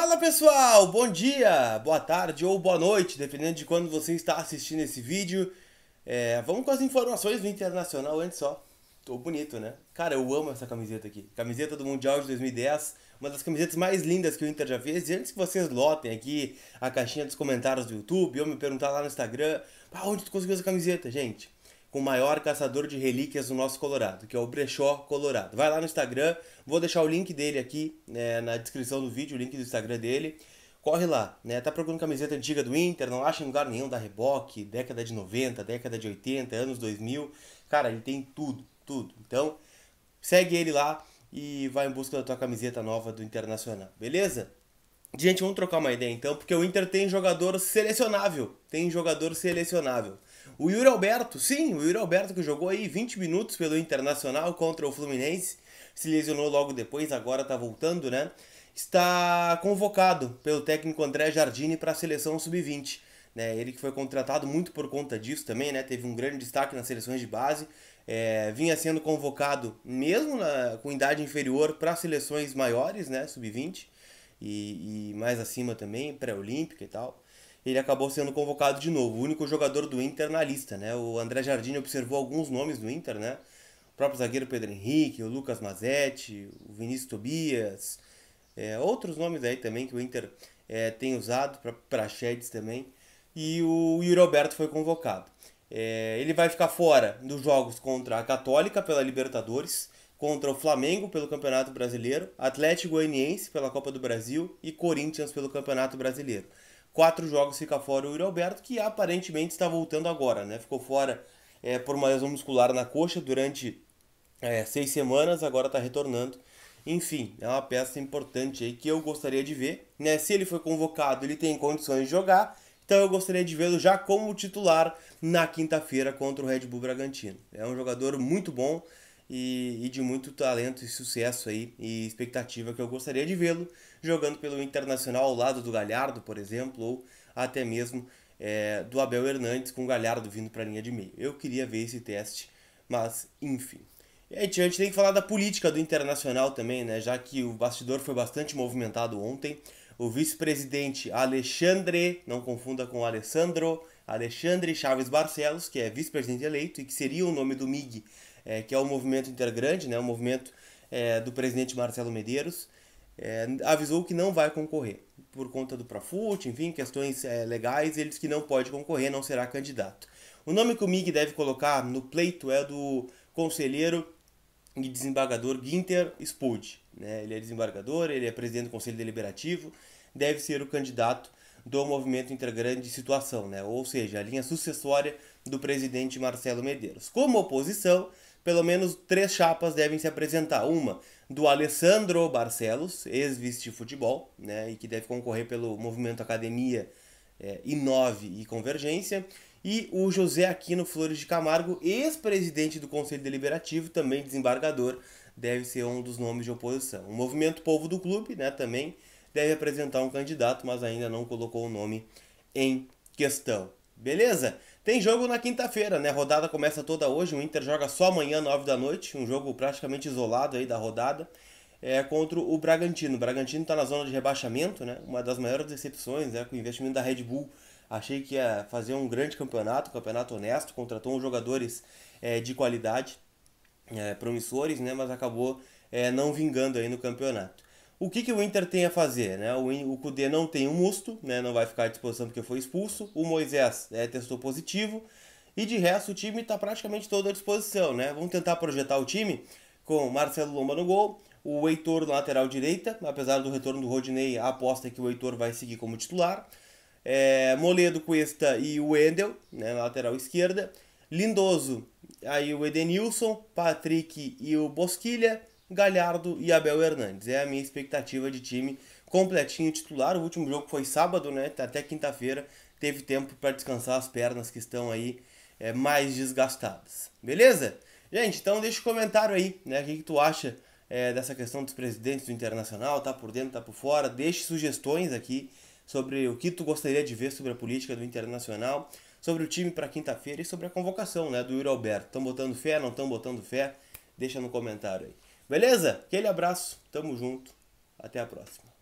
Fala pessoal, bom dia, boa tarde ou boa noite, dependendo de quando você está assistindo esse vídeo. É, vamos com as informações do Internacional antes só. Tô bonito, né? Cara, eu amo essa camiseta aqui. Camiseta do Mundial de 2010, uma das camisetas mais lindas que o Inter já fez. E antes que vocês lotem aqui a caixinha dos comentários do YouTube ou me perguntar lá no Instagram, pra onde tu conseguiu essa camiseta, gente? com o maior caçador de relíquias do nosso Colorado, que é o Brechó Colorado. Vai lá no Instagram, vou deixar o link dele aqui né, na descrição do vídeo, o link do Instagram dele. Corre lá, né? Tá procurando camiseta antiga do Inter, não acha em lugar nenhum da Reboque, década de 90, década de 80, anos 2000. Cara, ele tem tudo, tudo. Então, segue ele lá e vai em busca da tua camiseta nova do Internacional, beleza? Gente, vamos trocar uma ideia então, porque o Inter tem jogador selecionável. Tem jogador selecionável. O Yuri Alberto, sim, o Yuri Alberto que jogou aí 20 minutos pelo Internacional contra o Fluminense, se lesionou logo depois, agora tá voltando, né? Está convocado pelo técnico André Jardine para a seleção sub-20. Né? Ele que foi contratado muito por conta disso também, né? Teve um grande destaque nas seleções de base. É, vinha sendo convocado mesmo na, com idade inferior para seleções maiores, né? Sub-20 e, e mais acima também, pré-olímpica e tal, ele acabou sendo convocado de novo. O único jogador do Inter na lista, né? O André Jardim observou alguns nomes do Inter, né? O próprio zagueiro Pedro Henrique, o Lucas Mazetti, o Vinícius Tobias, é, outros nomes aí também que o Inter é, tem usado, para Chedes também. E o, e Alberto foi convocado. É, ele vai ficar fora dos jogos contra a Católica pela Libertadores contra o Flamengo pelo Campeonato Brasileiro, Atlético Goianiense pela Copa do Brasil e Corinthians pelo Campeonato Brasileiro. Quatro jogos fica fora o Yuri Alberto, que aparentemente está voltando agora, né? Ficou fora é, por uma lesão muscular na coxa durante é, seis semanas, agora está retornando. Enfim, é uma peça importante aí que eu gostaria de ver. Né? Se ele foi convocado, ele tem condições de jogar. Então eu gostaria de vê-lo já como titular na quinta-feira contra o Red Bull Bragantino. É um jogador muito bom, e, e de muito talento e sucesso aí e expectativa que eu gostaria de vê-lo jogando pelo Internacional ao lado do Galhardo, por exemplo, ou até mesmo é, do Abel Hernandes com o Galhardo vindo para a linha de meio. Eu queria ver esse teste, mas enfim. E aí, a gente tem que falar da política do Internacional também, né? Já que o bastidor foi bastante movimentado ontem. O vice-presidente Alexandre, não confunda com Alessandro, Alexandre Chaves Barcelos, que é vice-presidente eleito e que seria o nome do MIG é, que é o movimento Intergrande, né, o movimento é, do presidente Marcelo Medeiros, é, avisou que não vai concorrer por conta do Profut, enfim, questões é, legais, eles que não pode concorrer, não será candidato. O nome que o MIG deve colocar no pleito é do conselheiro e desembargador Ginter Spud. Né? Ele é desembargador, ele é presidente do Conselho Deliberativo, deve ser o candidato do movimento Intergrande de Situação, né? ou seja, a linha sucessória do presidente Marcelo Medeiros. Como oposição, pelo menos três chapas devem se apresentar. Uma do Alessandro Barcelos, ex-vice de futebol, né, e que deve concorrer pelo movimento Academia é, Inove e Convergência. E o José Aquino Flores de Camargo, ex-presidente do Conselho Deliberativo, também desembargador, deve ser um dos nomes de oposição. O Movimento Povo do Clube né, também deve apresentar um candidato, mas ainda não colocou o nome em questão. Beleza? Tem jogo na quinta-feira, né? A rodada começa toda hoje. O Inter joga só amanhã, 9 da noite. Um jogo praticamente isolado aí da rodada. É, contra o Bragantino. O Bragantino está na zona de rebaixamento, né? Uma das maiores decepções, né? Com o investimento da Red Bull. Achei que ia fazer um grande campeonato, um campeonato honesto. Contratou jogadores é, de qualidade, é, promissores, né? Mas acabou é, não vingando aí no campeonato. O que, que o Inter tem a fazer? Né? O, o Kudê não tem o um Musto, né? não vai ficar à disposição porque foi expulso. O Moisés né, testou positivo. E de resto, o time está praticamente todo à disposição. Né? Vamos tentar projetar o time com Marcelo Lomba no gol, o Heitor na lateral direita. Apesar do retorno do Rodinei, a aposta é que o Heitor vai seguir como titular. É, Moledo, Cuesta e o Wendel né, na lateral esquerda. Lindoso, aí o Edenilson, Patrick e o Bosquilha. Galhardo e Abel Hernandes. É a minha expectativa de time completinho titular. O último jogo foi sábado, né? Tá até quinta-feira teve tempo para descansar as pernas que estão aí é, mais desgastadas. Beleza? Gente, então deixa o um comentário aí, né? O que, que tu acha é, dessa questão dos presidentes do Internacional? Tá por dentro, tá por fora? Deixe sugestões aqui sobre o que tu gostaria de ver sobre a política do Internacional, sobre o time para quinta-feira e sobre a convocação, né, do Yuri Alberto. Estão botando fé, não estão botando fé? Deixa no comentário aí. Beleza? Aquele abraço, tamo junto, até a próxima.